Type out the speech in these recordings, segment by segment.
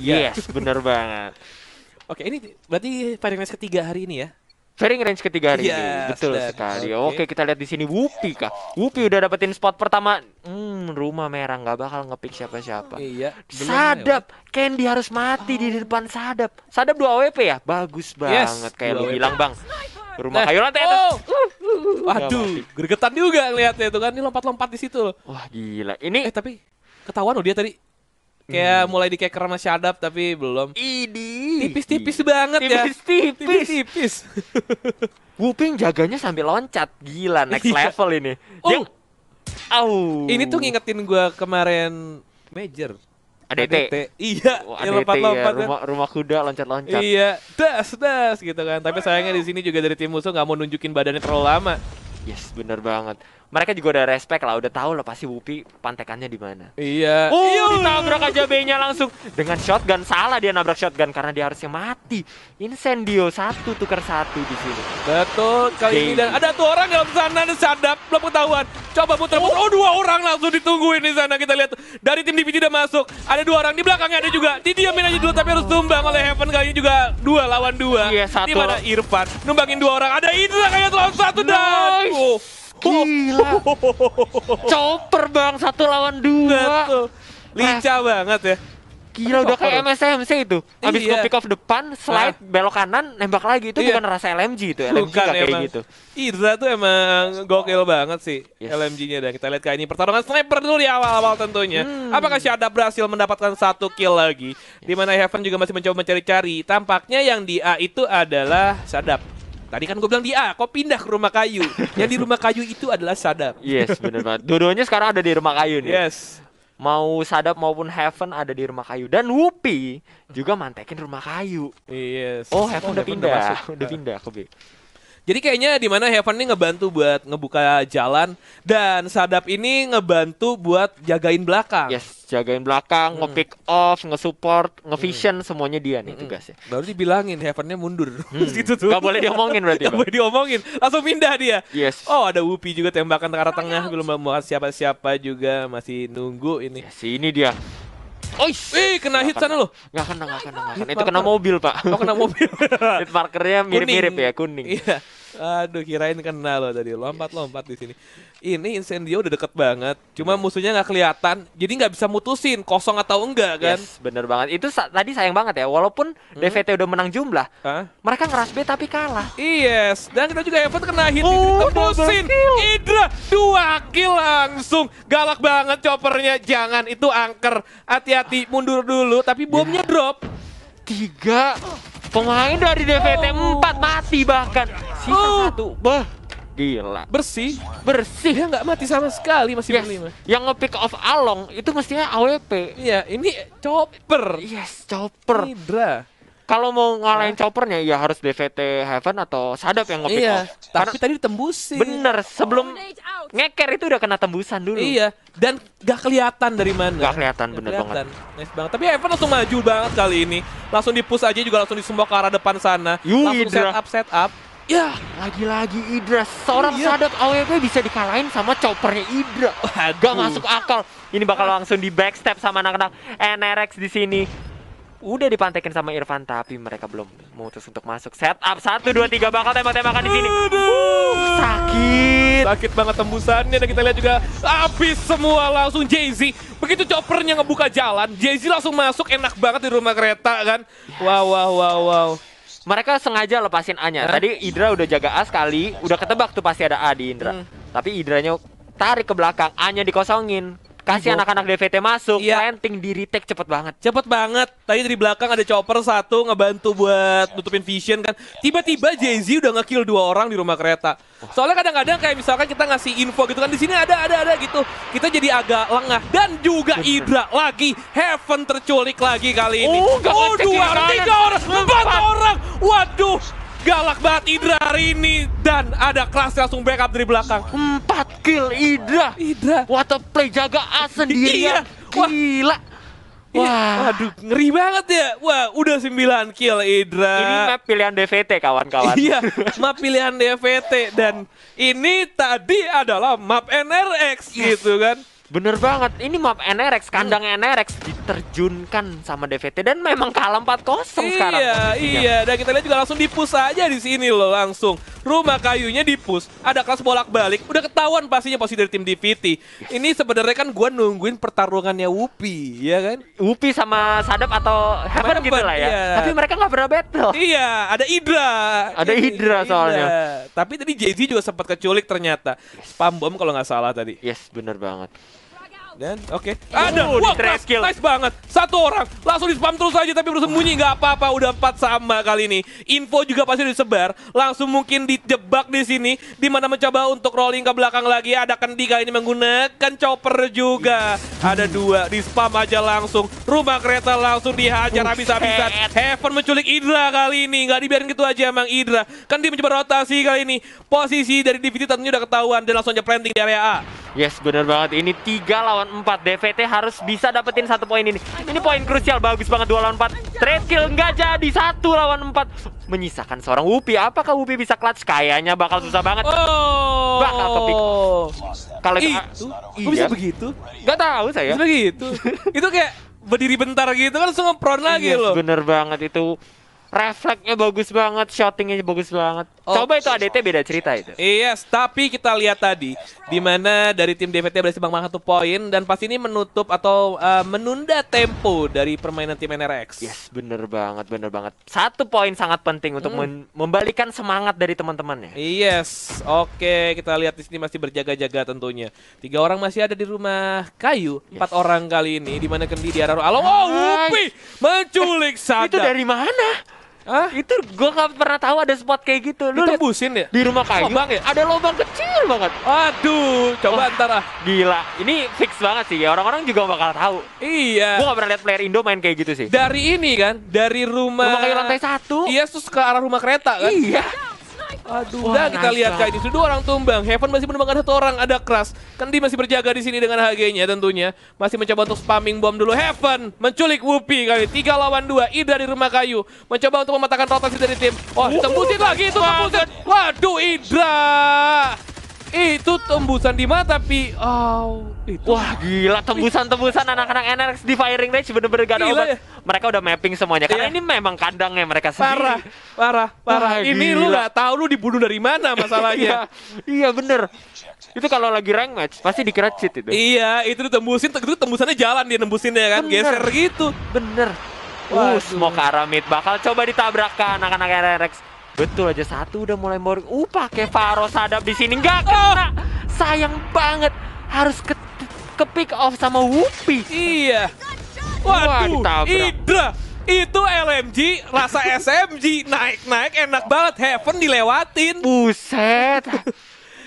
Yes, iya. yes benar banget. Oke, ini berarti firing range ketiga hari ini ya? Firing range ketiga hari yes, ini, betul that. sekali. Okay. Oke, kita lihat di sini Wupi kah? Wupi udah dapetin spot pertama. Hmm, rumah merah nggak bakal ngepick siapa-siapa. Iya. Sadap, Candy harus mati oh. di depan Sadap. Sadap dua WP ya, bagus banget yes, kayak lu bilang bang. Rumah nah. kayu lantai atas. Oh! Waduh, gergetan juga ngeliatnya itu kan. Ini lompat-lompat di situ Wah, gila. Ini eh tapi ketahuan loh dia tadi Kayak hmm. mulai di kayak kerama syadap tapi belum. Idi. Tipis-tipis banget tipis, ya. Tipis-tipis. Tipis. Wuping jaganya sambil loncat. Gila next iya. level ini. Oh. Au. Ini tuh ngingetin gue kemarin major. ADT. ADT. Iya, oh, ADT, lompat -lompat, ya. Kan. rumah, rumah kuda loncat-loncat. Iya, das das gitu kan. Tapi sayangnya di sini juga dari tim musuh nggak mau nunjukin badannya terlalu lama. Yes, bener banget. Mereka juga udah respect lah, udah tahu lah pasti Wupi pantekannya di mana. Iya. Oh, Iyuh. ditabrak aja B-nya langsung dengan shotgun salah dia nabrak shotgun karena dia harusnya mati. Incendio satu tukar satu di sini. Betul kali ini dan ada tuh orang dalam sana sadap belum ketahuan. Coba putar-putar. Oh. dua orang langsung ditungguin di sana kita lihat dari tim DP tidak masuk. Ada dua orang di belakangnya ada juga. Didiamin aja dulu tapi harus tumbang oleh Heaven kali ini juga dua lawan dua. Iya satu. Di mana Irfan numbangin dua orang. Ada Indra kayak lawan satu dan Oh. Gila. Chopper bang satu lawan dua. Betul. Lincah banget ya. Gila udah kayak MSMC itu. abis iya. pick off depan, slide, nah. belok kanan, nembak lagi itu iya. bukan rasa LMG itu, LMG bukan, kayak emang. gitu. Irza tuh emang gokil banget sih yes. LMG-nya dan kita lihat kayak ini pertarungan sniper dulu di awal-awal tentunya. Hmm. Apakah Shada berhasil mendapatkan satu kill lagi? Yes. Di Heaven juga masih mencoba mencari-cari. Tampaknya yang di A itu adalah Shadab. Tadi kan gue bilang dia A, ah, kok pindah ke rumah kayu? Yang di rumah kayu itu adalah sadap. Yes, benar banget. Dua-duanya sekarang ada di rumah kayu nih. Yes. Mau sadap maupun heaven ada di rumah kayu dan Whoopi juga mantekin rumah kayu. Yes. Oh, heaven oh, udah heaven pindah. Udah, pindah. udah pindah ke jadi kayaknya di mana Heaven ini ngebantu buat ngebuka jalan dan Sadap ini ngebantu buat jagain belakang. Yes, jagain belakang, hmm. nge-pick off, nge-support, hmm. nge-vision hmm. semuanya dia nih hmm. tugasnya. Baru dibilangin Heavennya mundur. Hmm. gitu tuh. Gak boleh diomongin berarti. Gak boleh diomongin. Langsung pindah dia. Yes. Oh, ada Wupi juga tembakan ke arah tengah belum mau siapa-siapa juga masih nunggu ini. Yes, ini dia. Oi, eh kena hit sana loh. Enggak kena, enggak kena, enggak kena. Itu kena mobil, Pak. Oh, kena mobil. hit markernya mirip-mirip ya, kuning. Iya. Aduh, kirain kena loh tadi. Lompat-lompat di sini. Ini Incendio udah deket banget. Cuma hmm. musuhnya nggak kelihatan. Jadi nggak bisa mutusin kosong atau enggak kan? Yes, bener banget. Itu sa tadi sayang banget ya. Walaupun hmm? DVT udah menang jumlah, huh? mereka ngeras B tapi kalah. Yes. Dan kita juga Evan kena hit oh, tembusin. Idra dua kill langsung. Galak banget choppernya. Jangan itu angker. Hati-hati mundur dulu. Tapi iya. bomnya drop. Tiga pemain dari DVT oh. empat mati bahkan Sisa oh, satu. Bah. Gila. Bersih. Bersih. Dia nggak mati sama sekali masih yes. berlima. Yang ngepick off Along itu mestinya AWP. Iya, ini chopper. Yes, chopper. Hydra. Kalau mau ngalahin nah. choppernya ya harus DVT Heaven atau Sadap yang ngepick iya, off. Karena tapi tadi ditembusin. Bener, sebelum ngeker itu udah kena tembusan dulu. Iya, dan gak kelihatan dari mana. Gak kelihatan, gak bener kelihatan. banget. Nice banget. Tapi heaven langsung maju banget kali ini. Langsung dipus aja juga langsung disemua ke arah depan sana. Yui, langsung set up, set up. Ya, lagi-lagi Idra seorang iya. sadat AWP bisa dikalahin sama chopper-nya Idra. Agak Gak masuk akal. Ini bakal langsung di backstep sama anak-anak NRX di sini. Udah dipantekin sama Irfan tapi mereka belum mutus untuk masuk. Setup 1 2 3 bakal tembak-tembakan di sini. Uh, sakit. Sakit banget tembusannya dan kita lihat juga habis semua langsung Jay-Z. Begitu choppernya ngebuka jalan, Jay-Z langsung masuk enak banget di rumah kereta kan. Yes. Wow wow wow wow mereka sengaja lepasin A-nya. Eh? Tadi Indra udah jaga A sekali, udah ketebak tuh pasti ada A di Indra. Hmm. Tapi Indranya tarik ke belakang, A-nya dikosongin kasih anak-anak DVT masuk iya. planting di retake cepet banget cepet banget tadi dari belakang ada chopper satu ngebantu buat nutupin vision kan tiba-tiba Jay Z udah ngekill dua orang di rumah kereta soalnya kadang-kadang kayak misalkan kita ngasih info gitu kan di sini ada ada ada gitu kita jadi agak lengah dan juga Idra lagi Heaven terculik lagi kali ini oh, oh dua orang tiga orang empat orang waduh galak banget Idra hari ini dan ada kelas langsung backup dari belakang. Empat kill Idra. Idra. What a play jaga A sendiri. Iya. Wah. Gila. Iya. Wah. aduh ngeri banget ya. Wah, udah 9 kill Idra. Ini map pilihan DVT kawan-kawan. Iya, map pilihan DVT dan ini tadi adalah map NRX yes. gitu kan. Bener banget, ini map NRX, kandang hmm. NRX di diterjunkan sama DVT dan memang kalah 4-0 sekarang. Iya, iya. Dan kita lihat juga langsung dipus aja di sini loh langsung. Rumah kayunya dipus, ada kelas bolak-balik. Udah ketahuan pastinya posisi dari tim DVT. Ini sebenarnya kan gua nungguin pertarungannya Wupi, ya kan? Wupi sama Sadap atau Heaven, gitu Heaven gitu lah ya. Iya. Tapi mereka nggak pernah battle. Iya, ada Idra. Ada Idra iya, iya. soalnya. Iya. Tapi tadi JZ juga sempat keculik ternyata. Spam bom kalau nggak salah tadi. Yes, bener banget. Dan oke, ada. Uh, Wah, kill. nice banget. Satu orang langsung di spam terus aja tapi bersembunyi nggak apa-apa. Udah empat sama kali ini. Info juga pasti disebar. Langsung mungkin dijebak di sini. di mana mencoba untuk rolling ke belakang lagi. Ada kendi kali ini menggunakan chopper juga. Ada dua di spam aja langsung. Rumah kereta langsung dihajar habis-habisan. Heaven menculik Idra kali ini. Nggak dibiarin gitu aja emang Kan Kendi mencoba rotasi kali ini. Posisi dari DVD tentunya udah ketahuan dan langsung aja planting di area A. Yes, bener banget. Ini tiga lawan 4. DVT harus bisa dapetin satu poin ini. Ini poin krusial. Bagus banget dua lawan 4. Trade kill nggak jadi. satu lawan 4. Menyisakan seorang Wupi. Apakah Wupi bisa clutch? Kayaknya bakal susah banget. Oh. Bakal kepik. Kalau itu, ah, iya. bisa begitu? Gak tahu saya. Bisa begitu. itu kayak berdiri bentar gitu kan langsung nge lagi yes, loh. bener banget itu refleksnya bagus banget, shootingnya bagus banget. Oh. Coba itu ADT beda cerita itu. Yes, tapi kita lihat tadi di mana dari tim DVT berhasil bang satu poin dan pas ini menutup atau uh, menunda tempo dari permainan tim NRX. Yes, bener banget, bener banget. Satu poin sangat penting untuk hmm. membalikan semangat dari teman-temannya. Yes, oke okay. kita lihat di sini masih berjaga-jaga tentunya. Tiga orang masih ada di rumah kayu, yes. empat orang kali ini di mana Kendi diarah. Alo, oh, Wupi menculik Sada. Eh, itu dari mana? Hah? Itu gue gak pernah tahu ada spot kayak gitu. Lu Ditebusin ya? Di rumah kayu. Lobang ya? Ada lubang kecil banget. Aduh, coba oh, antara. Ah. Gila, ini fix banget sih ya. Orang-orang juga bakal tahu. Iya. Gue gak pernah lihat player Indo main kayak gitu sih. Dari ini kan, dari rumah... Rumah kayu lantai satu. Iya, terus ke arah rumah kereta kan? Iya. Aduh. Wah, kita lihat kali ini sudah dua orang tumbang. Heaven masih menembakkan satu orang. Ada Crash. Kendi masih berjaga di sini dengan HG-nya tentunya. Masih mencoba untuk spamming bom dulu. Heaven menculik Wupi kali. Tiga lawan dua. Ida di rumah kayu. Mencoba untuk mematahkan rotasi dari tim. Oh, tembusin lagi itu tembusin. Waduh, Idra. Itu tembusan di mata, Pi. Oh, itu. Wah, gila. Tembusan-tembusan anak-anak NRX di firing range bener-bener gak ada obat. Ya. Mereka udah mapping semuanya. Karena iya. ini memang kandangnya mereka sendiri. Parah, parah, parah. Wah, ini gila. lu gak tahu lu dibunuh dari mana masalahnya. Iya, iya, bener. Itu kalau lagi rank match, pasti dikira cheat itu. Iya, itu tembusin, itu tembusannya jalan dia ya kan. Bener. Geser gitu. Bener. Uh, Waduh. Uh, smoke arah bakal coba ditabrakkan anak-anak NRX. Betul aja satu udah mulai boring. Uh pakai Faro sadap di sini nggak kena. Sayang banget harus ke, ke pick off sama Wupi Iya. Waduh, Wah, Idra itu LMG rasa SMG naik-naik enak banget heaven dilewatin. Buset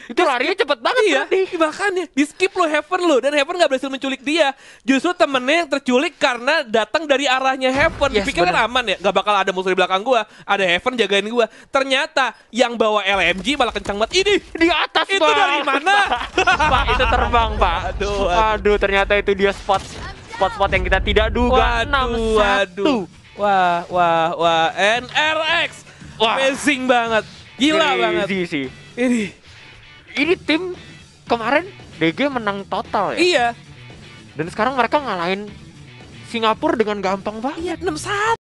itu larinya cepet banget iya. bahkan ya, di skip lo Heaven lo dan Heaven nggak berhasil menculik dia. Justru temennya yang terculik karena datang dari arahnya Heaven. Yes, pikir kan aman ya, nggak bakal ada musuh di belakang gua. Ada Heaven jagain gua. Ternyata yang bawa LMG malah kencang banget. Ini di atas itu pak. dari mana? pak itu terbang pak. Aduh, aduh. aduh ternyata itu dia spot spot-spot yang kita tidak duga. Waduh, satu. Wah, wah, wah. NRX. Wah. Amazing banget. Gila Crazy banget. sih. Ini ini tim kemarin DG menang total ya. Iya. Dan sekarang mereka ngalahin Singapura dengan gampang banget. Iya, 6-1.